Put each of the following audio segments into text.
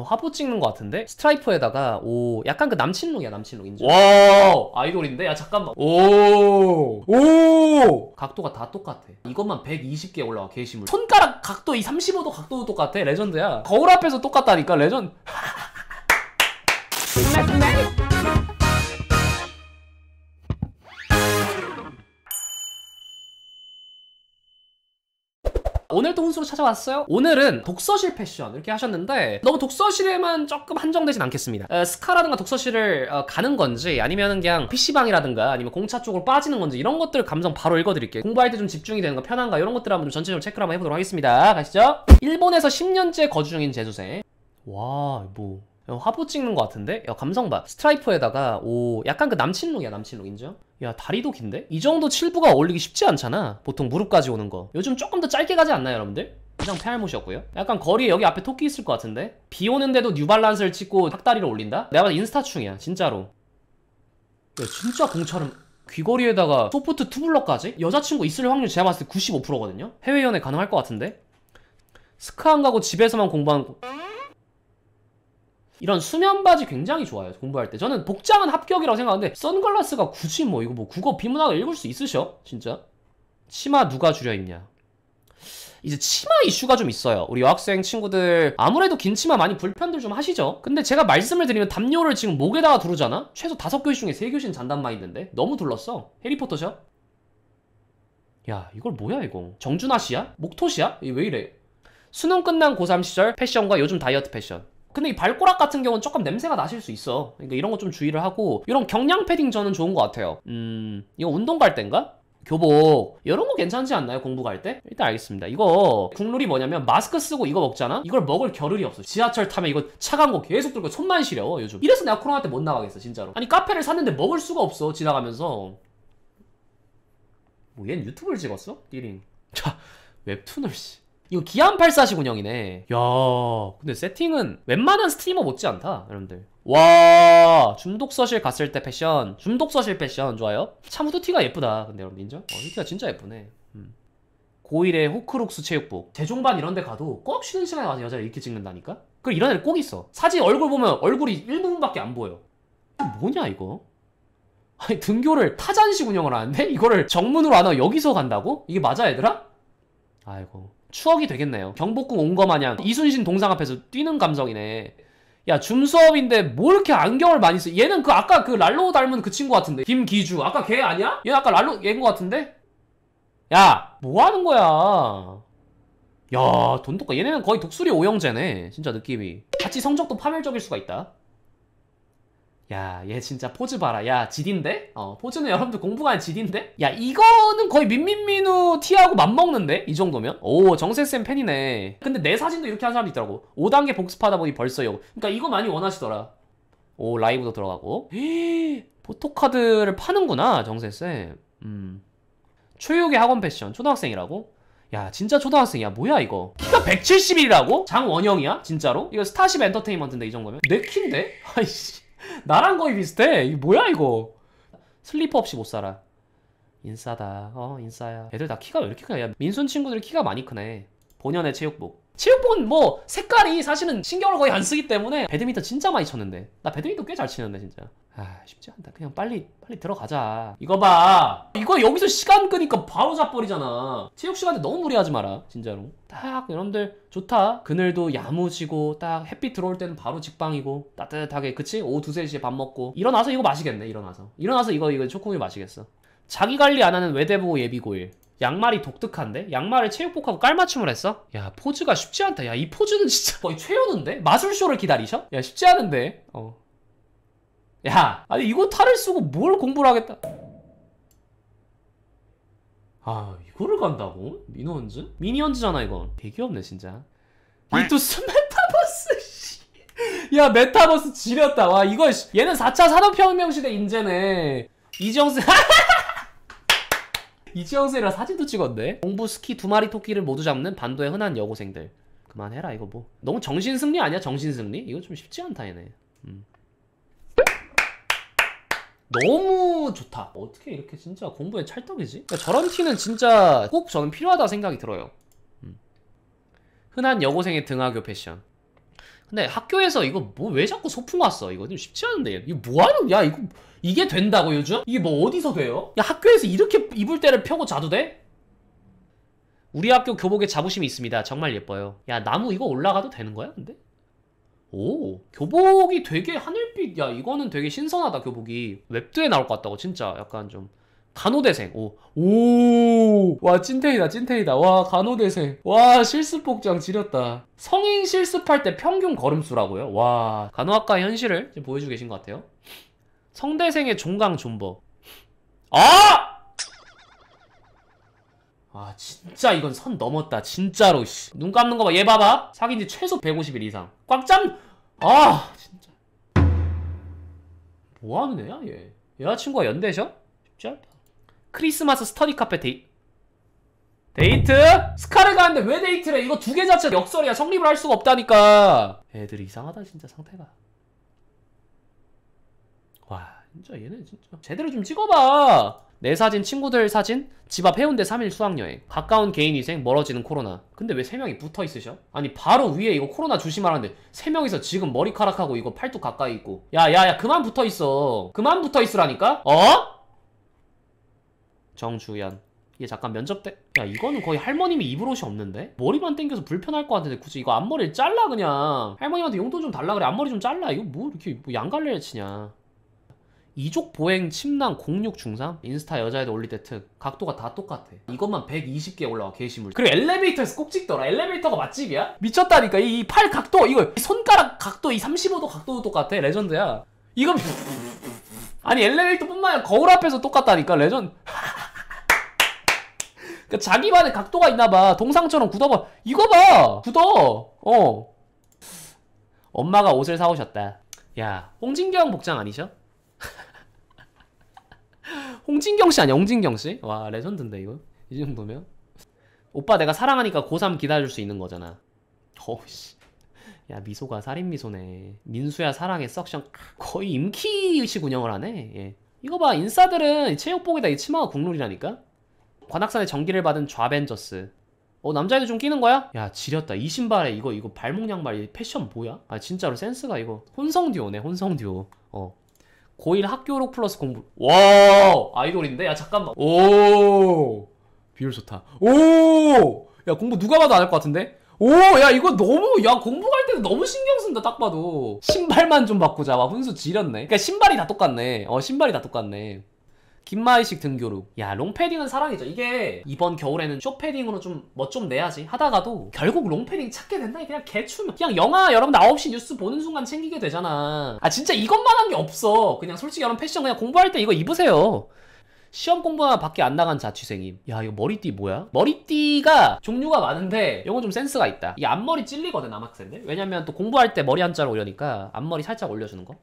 화보 찍는 것 같은데? 스트라이프에다가 오 약간 그 남친룩이야 남친룩 인정 와 어, 아이돌인데? 야 잠깐만 오오 오! 각도가 다 똑같아 이것만 120개 올라와 게시물 손가락 각도 이 35도 각도도 똑같아 레전드야 거울 앞에서 똑같다니까 레전드 네, 네. 오늘도 혼수로 찾아왔어요 오늘은 독서실 패션 이렇게 하셨는데 너무 독서실에만 조금 한정되진 않겠습니다 에, 어, 스카라든가 독서실을 어, 가는 건지 아니면 그냥 PC방이라든가 아니면 공차 쪽으로 빠지는 건지 이런 것들 감성 바로 읽어드릴게요 공부할 때 좀 집중이 되는 거 편한가 이런 것들 한번 좀 전체적으로 체크를 한번 해보도록 하겠습니다 가시죠 일본에서 10년째 거주 중인 재수생 와뭐 화보 찍는 것 같은데? 야 감성 봐 스트라이프에다가 오 약간 그 남친룩이야 남친룩 인정? 야 다리도 긴데? 이 정도 7부가 어울리기 쉽지 않잖아 보통 무릎까지 오는 거 요즘 조금 더 짧게 가지 않나요 여러분들? 그냥 페알못이었고요 약간 거리에 여기 앞에 토끼 있을 것 같은데? 비 오는데도 뉴발란스를 찍고 닭다리를 올린다? 내가 봐 인스타충이야 진짜로 야 진짜 공처럼 귀걸이에다가 소프트 투블럭까지? 여자친구 있을 확률 제가 봤을 때 95%거든요? 해외 연애 가능할 것 같은데? 스카 안 가고 집에서만 공부한 이런 수면 바지 굉장히 좋아요. 공부할 때. 저는 복장은 합격이라고 생각하는데 선글라스가 굳이 뭐 이거 뭐 국어 비문학을 읽을 수 있으셔? 진짜? 치마 누가 줄여 입냐? 이제 치마 이슈가 좀 있어요. 우리 여학생 친구들 아무래도 긴 치마 많이 불편들 좀 하시죠? 근데 제가 말씀을 드리면 담요를 지금 목에다가 두르잖아? 최소 다섯 교시 중에 세교시는 잔단 만있는데 너무 둘렀어. 해리포터셔? 야 이걸 뭐야 이거 정준하 씨야? 목토 씨야? 왜 이래? 수능 끝난 고3 시절 패션과 요즘 다이어트 패션 근데 이 발꼬락 같은 경우는 조금 냄새가 나실 수 있어 그러니까 이런 거 좀 주의를 하고 이런 경량 패딩 저는 좋은 것 같아요 음 이거 운동 갈 땐가? 교복 이런 거 괜찮지 않나요? 공부 갈 때? 일단 알겠습니다 이거 국룰이 뭐냐면 마스크 쓰고 이거 먹잖아? 이걸 먹을 겨를이 없어 지하철 타면 이거 차가운 거 계속 들고 손만 시려 요즘 이래서 내가 코로나 때 못 나가겠어 진짜로 아니 카페를 샀는데 먹을 수가 없어 지나가면서 뭐얜 유튜브를 찍었어? 띠링 자 웹툰을 씨 이거 기안 8 4시운영이네야 근데 세팅은 웬만한 스트리머 못지않다 여러분들 와 중독서실 갔을 때 패션 중독서실 패션 좋아요? 참 후드티가 예쁘다 근데 여러분 인정? 어, 후드티가 진짜 예쁘네 음. 고1의 호크룩스 체육복 재종반 이런 데 가도 꼭 쉬는 시간에 와서 여자를 이렇게 찍는다니까? 그 이런 애들 꼭 있어 사진 얼굴 보면 얼굴이 1부분밖에 안 보여 뭐냐 이거? 아니 등교를 타잔식 운영을 하는데? 이거를 정문으로 안 하고 여기서 간다고? 이게 맞아 얘들아? 아이고 추억이 되겠네요. 경복궁 온 거 마냥 이순신 동상 앞에서 뛰는 감성이네. 야, 줌 수업인데 뭐 이렇게 안경을 많이 써 얘는 그 아까 그 랄로 닮은 그 친구 같은데. 김기주. 아까 걔 아니야? 얘 아까 랄로 얘인 거 같은데? 야, 뭐 하는 거야? 야, 돈독가 얘네는 거의 독수리 오형제네. 진짜 느낌이. 같이 성적도 파멸적일 수가 있다. 야, 얘 진짜 포즈 봐라. 야, 지딘데? 어, 포즈는 여러분들 공부가 아닌 지딘데? 야, 이거는 거의 민민민우 티하고 맞먹는데? 이 정도면? 오, 정세쌤 팬이네. 근데 내 사진도 이렇게 하는 사람도 있더라고. 5단계 복습하다 보니 벌써 요거. 그러니까 이거 많이 원하시더라. 오, 라이브도 들어가고. 포토카드를 파는구나, 정세쌤. 음. 초육의 학원 패션, 초등학생이라고? 야 진짜 초등학생이야 뭐야 이거 키가 1 7 0이라고 장원영이야? 진짜로? 이거 스타쉽 엔터테인먼트인데 이 정도면? 내 키인데? 아이씨 나랑 거의 비슷해. 이 뭐야 이거? 슬리퍼 없이 못 살아. 인싸다. 어 인싸야. 애들 다 키가 왜 이렇게 크냐? 민순 친구들이 키가 많이 크네. 본연의 체육복. 체육복은 뭐 색깔이 사실은 신경을 거의 안 쓰기 때문에 배드민턴 진짜 많이 쳤는데 나 배드민턴 꽤 잘 치는데 진짜 아 쉽지 않다 그냥 빨리 빨리 들어가자 이거 봐 이거 여기서 시간 끄니까 바로 잡버리잖아 체육 시간에 너무 무리하지 마라 진짜로 딱 여러분들 좋다 그늘도 야무지고 딱 햇빛 들어올 때는 바로 직방이고 따뜻하게 그치? 오후 두세 시에 밥 먹고 일어나서 이거 마시겠네 일어나서 일어나서 이거 이거 초코우유 마시겠어 자기 관리 안 하는 외대부 예비고일 양말이 독특한데? 양말을 체육복하고 깔맞춤을 했어? 야 포즈가 쉽지 않다 야 이 포즈는 진짜 거의 최연인데? 마술쇼를 기다리셔? 야 쉽지 않은데 어야 아니 이거 탈을 쓰고 뭘 공부를 하겠다 아 이거를 간다고? 미니언즈? 미니언즈잖아 이건 개귀엽네 진짜 이또 메타버스 야 메타버스 지렸다 와 이거 얘는 4차 산업혁명 시대 인재네 이정수 이지영쌤이랑 사진도 찍었네 공부 스키 두 마리 토끼를 모두 잡는 반도의 흔한 여고생들 그만해라 이거 뭐 너무 정신승리 아니야 정신승리? 이거 좀 쉽지 않다 얘네 음. 너무 좋다 어떻게 이렇게 진짜 공부에 찰떡이지? 그러니까 저런 티는 진짜 꼭 저는 필요하다 생각이 들어요 음. 흔한 여고생의 등하교 패션 근데 학교에서 이거 뭐 왜 자꾸 소풍 왔어 이거 좀 쉽지 않은데 이거 뭐하는 야 이거 이게 된다고 요즘? 이게 뭐 어디서 돼요? 야 학교에서 이렇게 입을 때를 펴고 자도 돼? 우리 학교 교복에 자부심이 있습니다 정말 예뻐요 야 나무 이거 올라가도 되는 거야 근데? 오 교복이 되게 하늘빛 야 이거는 되게 신선하다 교복이 웹드에 나올 것 같다고 진짜 약간 좀 간호대생 오 오 와 찐텐이다 찐텐이다 와 간호대생 와 실습복장 지렸다 성인 실습할 때 평균 걸음수라고요 와 간호학과 현실을 보여주고 계신 것 같아요 성대생의 종강 존버 아아 진짜 이건 선 넘었다 진짜로 씨. 눈 감는 거 봐 얘 봐봐 사귄 지 최소 150일 이상 꽉짠아 진짜 뭐하는 애야 얘 여자친구가 연대셔? 쉽지 않다 크리스마스 스터디 카페 데이 데이트? 스카를 가는데 왜 데이트래 이거 두 개 자체 역설이야 성립을 할 수가 없다니까 애들이 이상하다 진짜 상태가 와 진짜 얘는 진짜 제대로 좀 찍어봐 내 사진, 친구들 사진, 집 앞 해운대 3일 수학여행, 가까운 개인위생, 멀어지는 코로나. 근데 왜 3명이 붙어 있으셔? 아니, 바로 위에 이거 코로나 조심하라는데, 3명이서 지금 머리카락하고 이거 팔뚝 가까이 있고. 야, 야, 야, 그만 붙어 있어. 그만 붙어 있으라니까? 어? 정주연. 얘 잠깐 면접 때. 야, 이거는 거의 할머님이 입을 옷이 없는데? 머리만 땡겨서 불편할 것 같은데, 굳이 이거 앞머리를 잘라, 그냥. 할머님한테 용돈 좀 달라 그래. 앞머리 좀 잘라. 이거 뭐 이렇게 뭐 양갈래를 치냐. 이족 보행 침낭 공육 중상 인스타 여자애들 올릴 때특 각도가 다 똑같아 이것만 120개 올라와 게시물 그리고 엘리베이터에서 꼭 찍더라 엘리베이터가 맛집이야? 미쳤다니까 이 팔 각도 이거 손가락 각도 이 35도 각도도 똑같아 레전드야 이건 아니 엘리베이터뿐만 아니라 거울 앞에서 똑같다니까 레전드 그러니까 자기만의 각도가 있나봐 동상처럼 굳어봐 이거 봐 굳어 어 엄마가 옷을 사오셨다 야 홍진경 복장 아니셔? 홍진경 씨 아니야? 홍진경 씨? 와 레전드인데 이거 이 정도면 오빠 내가 사랑하니까 고3 기다려줄 수 있는 거잖아 어우씨 야 미소가 살인 미소네 민수야 사랑의 석션 거의 임키식 운영을 하네 예. 이거 봐 인싸들은 체육복에다 이 치마가 국룰이라니까 관악산에 전기를 받은 좌벤저스 어남자애들좀 끼는 거야? 야 지렸다 이 신발에 이거 이거 발목 양말 이 패션 뭐야? 아 진짜로 센스가 이거 혼성 듀오네 혼성 듀오 어 고1 학교록 플러스 공부. 와 아이돌인데? 야 잠깐만. 오 비율 좋다. 오! 야 공부 누가 봐도 안 할 것 같은데? 오, 야, 이거 너무, 야, 공부할 때도 너무 신경 쓴다, 딱 봐도. 신발만 좀 바꾸자. 와, 훈수 지렸네. 그니까 신발이 다 똑같네. 어, 신발이 다 똑같네. 김마이식 등교룩 야 롱패딩은 사랑이죠 이게 이번 겨울에는 쇼패딩으로 좀 멋 좀 내야지 하다가도 결국 롱패딩 찾게 된다 그냥 개추면 그냥 영화 여러분 9시 뉴스 보는 순간 챙기게 되잖아 아 진짜 이것만 한 게 없어 그냥 솔직히 여러분 패션 그냥 공부할 때 이거 입으세요 시험 공부가 밖에 안 나간 자취생임 야 이거 머리띠 뭐야? 머리띠가 종류가 많은데 이건 좀 센스가 있다 이 앞머리 찔리거든 남학생들 왜냐면 또 공부할 때 머리 한자로 올려니까 앞머리 살짝 올려주는 거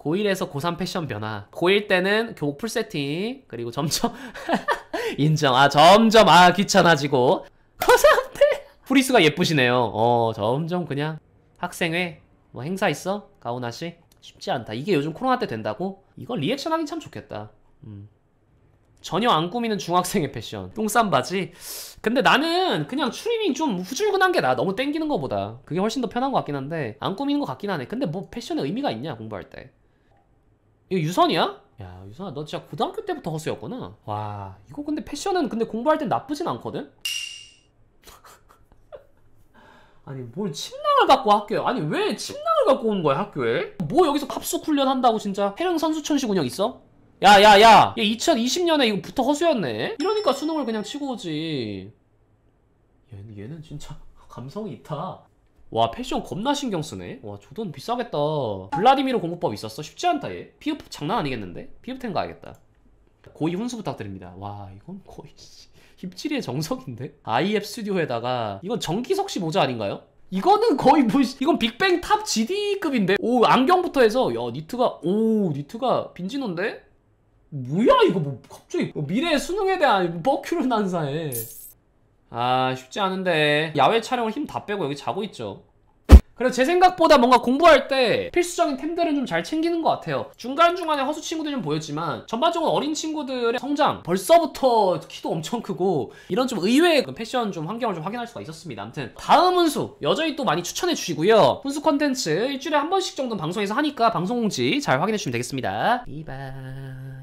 고1에서 고3 패션 변화 고1 때는 교복 풀 세팅 그리고 점점 인정 아 점점 아 귀찮아지고 고3 때 프리스가 예쁘시네요 어 점점 그냥 학생회 뭐 행사 있어? 가오나씨? 쉽지 않다 이게 요즘 코로나 때 된다고? 이건 리액션 하기 참 좋겠다 음. 전혀 안 꾸미는 중학생의 패션 똥싼 바지 근데 나는 그냥 추리닝 좀 후줄근한 게 나 너무 땡기는 거보다 그게 훨씬 더 편한 것 같긴 한데 안 꾸미는 것 같긴 하네 근데 뭐 패션에 의미가 있냐 공부할 때 이거 유선이야? 야 유선아 너 진짜 고등학교 때부터 허수였구나 와 이거 근데 패션은 근데 공부할 땐 나쁘진 않거든? 아니 뭘 침낭을 갖고 학교에 아니 왜 침낭을 갖고 온 거야 학교에? 뭐 여기서 갑숙 훈련한다고 진짜 해령 선수촌식 운영 있어? 야야야 야, 야. 2020년에 이거부터 허수였네 이러니까 수능을 그냥 치고 오지 얘, 얘는 진짜 감성이 있다 와 패션 겁나 신경 쓰네 와 저 돈 비싸겠다 블라디미르 공부법 있었어? 쉽지 않다 얘피부 장난 아니겠는데? 피부텐 가야겠다 고이 훈수 부탁드립니다 와 이건 거의 힙질의 정석인데? IF 스튜디오에다가 이건 정기석 씨 모자 아닌가요? 이거는 거의 뭐 이건 빅뱅 탑 GD급인데 오 안경부터 해서 야 니트가 오 니트가 빈지노인데? 뭐야 이거 뭐 갑자기 미래 의 수능에 대한 뭐 버큐를 난사해 아 쉽지 않은데 야외 촬영을 힘 다 빼고 여기 자고 있죠 그래서 제 생각보다 뭔가 공부할 때 필수적인 템들은 좀 잘 챙기는 것 같아요 중간중간에 허수 친구들이 좀 보였지만 전반적으로 어린 친구들의 성장 벌써부터 키도 엄청 크고 이런 좀 의외의 그 패션 좀 환경을 좀 확인할 수가 있었습니다 아무튼 다음 훈수 여전히 또 많이 추천해 주시고요 훈수 컨텐츠 일주일에 한 번씩 정도 방송에서 하니까 방송 공지 잘 확인해 주시면 되겠습니다 이봐